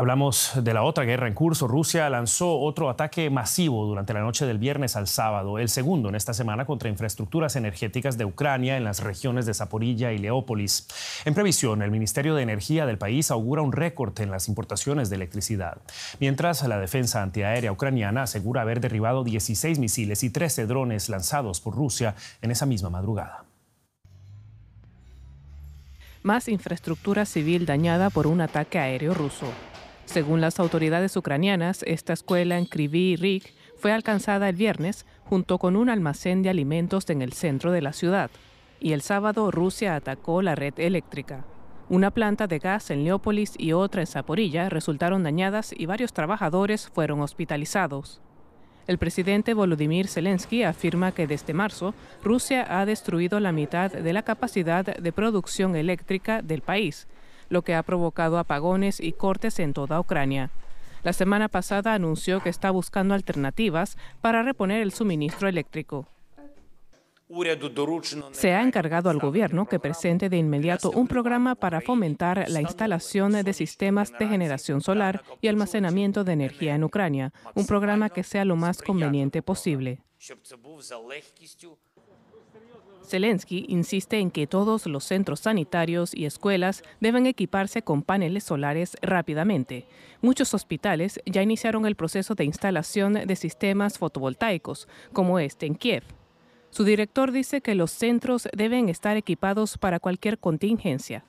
Hablamos de la otra guerra en curso. Rusia lanzó otro ataque masivo durante la noche del viernes al sábado, el segundo en esta semana contra infraestructuras energéticas de Ucrania en las regiones de Zaporilla y Leópolis. En previsión, el Ministerio de Energía del país augura un récord en las importaciones de electricidad, mientras la defensa antiaérea ucraniana asegura haber derribado 16 misiles y 13 drones lanzados por Rusia en esa misma madrugada más infraestructura civil dañada por un ataque aéreo ruso. Según las autoridades ucranianas, esta escuela en Kryvyi Rih fue alcanzada el viernes junto con un almacén de alimentos en el centro de la ciudad. Y el sábado Rusia atacó la red eléctrica. Una planta de gas en Leópolis y otra en Zaporilla resultaron dañadas y varios trabajadores fueron hospitalizados. El presidente Volodymyr Zelensky afirma que desde marzo Rusia ha destruido la mitad de la capacidad de producción eléctrica del país lo que ha provocado apagones y cortes en toda Ucrania. La semana pasada anunció que está buscando alternativas para reponer el suministro eléctrico. Se ha encargado al gobierno que presente de inmediato un programa para fomentar la instalación de sistemas de generación solar y almacenamiento de energía en Ucrania, un programa que sea lo más conveniente posible. Zelensky insiste en que todos los centros sanitarios y escuelas deben equiparse con paneles solares rápidamente. Muchos hospitales ya iniciaron el proceso de instalación de sistemas fotovoltaicos, como este en Kiev. Su director dice que los centros deben estar equipados para cualquier contingencia.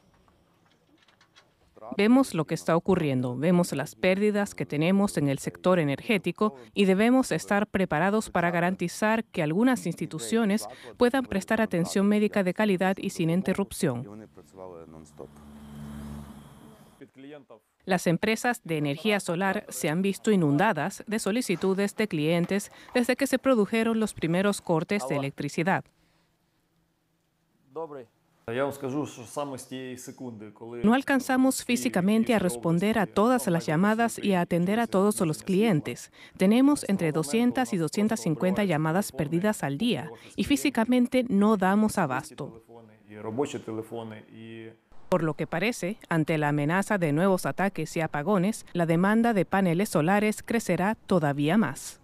Vemos lo que está ocurriendo, vemos las pérdidas que tenemos en el sector energético y debemos estar preparados para garantizar que algunas instituciones puedan prestar atención médica de calidad y sin interrupción. Las empresas de energía solar se han visto inundadas de solicitudes de clientes desde que se produjeron los primeros cortes de electricidad. No alcanzamos físicamente a responder a todas las llamadas y a atender a todos los clientes. Tenemos entre 200 y 250 llamadas perdidas al día y físicamente no damos abasto. Por lo que parece, ante la amenaza de nuevos ataques y apagones, la demanda de paneles solares crecerá todavía más.